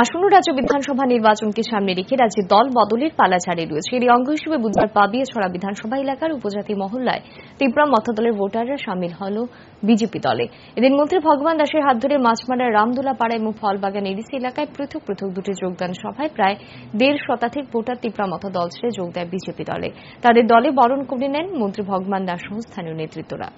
আসন্ন রাজ্য বিধানসভা নির্বাচনকে সামনে রেখে রাজ্যে দল বদলের পালা ছাড়িয়ে রয়েছে এর অঙ্গ হিসেবে বুধবার ছড়া বিধানসভা এলাকার উপজাতি মহল্লায় ত্রিপুরা মতদলের ভোটাররা সামিল হল বিজেপি দলে এদের মধ্যে ভগবান দাসের হাত ধরে মাছমারার রামদোলা পাড়া এবং ফলবাগান এডিসি এলাকায় পৃথক পৃথক দুটি যোগদান সভায় প্রায় দেড় শতাধিক ভোটার ত্রিপুরা মত দল ছেড়ে যোগ দেয় বিজেপি দলে তাদের দলে বরণ করে নেন মন্ত্রী ভগবান দাস সহ স্থানীয় নেতৃত্বরা